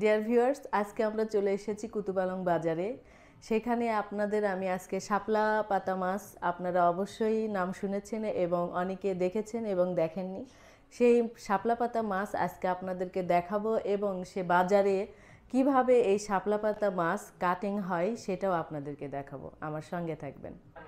dear viewers আজকে আমরা চলে এসেছি কুতুবালং বাজারে সেখানে আপনাদের আমি আজকে শাপলা পাতা মাছ আপনারা অবশ্যই নাম শুনেছেন এবং অনেকে দেখেছেন এবং দেখেননি সেই শাপলা পাতা মাছ আজকে আপনাদেরকে দেখাবো এবং সে বাজারে কিভাবে এই শাপলা পাতা মাছ কাটিং হয় সেটাও আপনাদেরকে দেখাবো আমার সঙ্গে থাকবেন